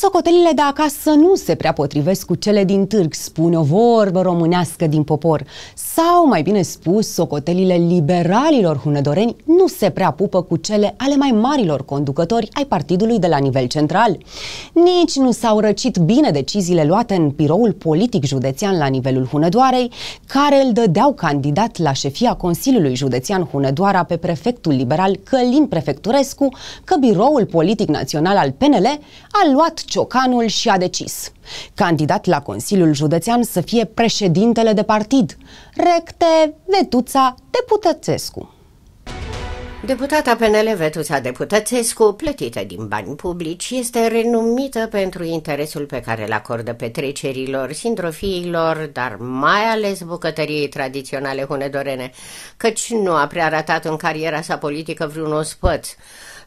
Socotelile de acasă nu se prea potrivesc cu cele din târg, spune o vorbă românească din popor. Sau, mai bine spus, socotelile liberalilor hunedoreni nu se prea pupă cu cele ale mai marilor conducători ai partidului de la nivel central. Nici nu s-au răcit bine deciziile luate în biroul politic județean la nivelul Hunedoarei, care îl dădeau candidat la șefia Consiliului Județean Hunedoara pe prefectul liberal Călin Prefecturescu, că biroul politic național al PNL a luat ciocanul și a decis. Candidat la Consiliul Județean să fie președintele de partid, recte Vetuța Deputățescu. Deputata PNL Vetuța Deputățescu, plătită din bani publici, este renumită pentru interesul pe care îl acordă petrecerilor, sindrofiilor, dar mai ales bucătăriei tradiționale hunedorene, căci nu a prea ratat în cariera sa politică vreun ospăț.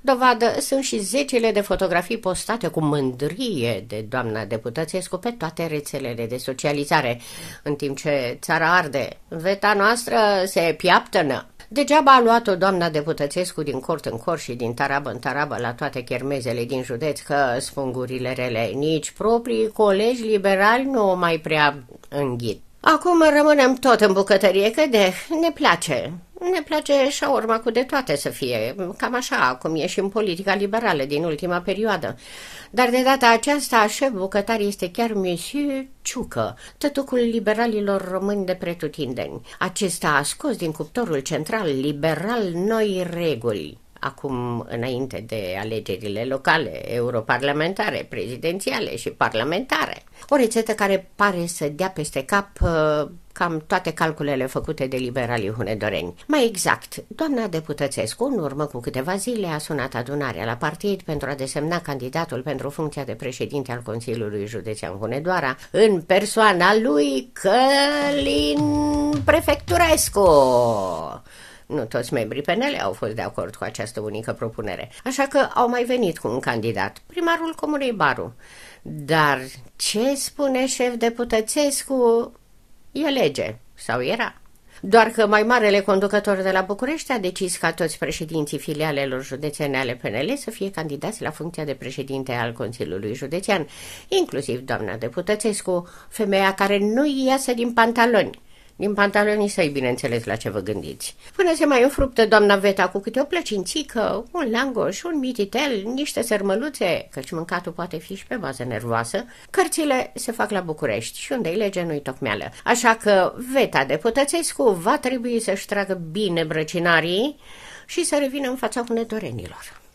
Dovadă sunt și zecile de fotografii postate cu mândrie de doamna deputățescu pe toate rețelele de socializare, în timp ce țara arde. Veta noastră se piaptănă. Degeaba a luat-o doamna deputățescu din cort în cor și din tarabă în tarabă la toate chermezele din județ, că spungurile rele, nici proprii colegi liberali nu o mai prea înghit. Acum rămânem tot în bucătărie, că de ne place. Ne place și urma cu de toate să fie, cam așa cum e și în politica liberală din ultima perioadă. Dar de data aceasta, șef bucătar este chiar Monsieur Ciucă, tătucul liberalilor români de pretutindeni. Acesta a scos din cuptorul central liberal noi reguli acum înainte de alegerile locale, europarlamentare, prezidențiale și parlamentare. O rețetă care pare să dea peste cap uh, cam toate calculele făcute de liberalii hunedoreni. Mai exact, doamna Deputățescu, în urmă cu câteva zile, a sunat adunarea la partid pentru a desemna candidatul pentru funcția de președinte al Consiliului Județean Hunedoara, în persoana lui Călin Prefecturescu nu toți membrii PNL au fost de acord cu această unică propunere. Așa că au mai venit cu un candidat, primarul Comunei Baru. Dar ce spune șef deputățescu e lege, sau era. Doar că mai marele conducător de la București a decis ca toți președinții filialelor județene ale PNL să fie candidați la funcția de președinte al Consiliului Județean, inclusiv doamna deputățescu, femeia care nu iasă din pantaloni. Din pantalonii săi, bineînțeles, la ce vă gândiți. Până se mai înfruptă doamna Veta cu câte o plăcințică, un langoș, un mititel, niște sărmăluțe, căci mâncatul poate fi și pe bază nervoasă, cărțile se fac la București și unde-i lege nu-i tocmeală. Așa că Veta de Pătățescu va trebui să-și tragă bine brăcinarii și să revină în fața hunetorenilor.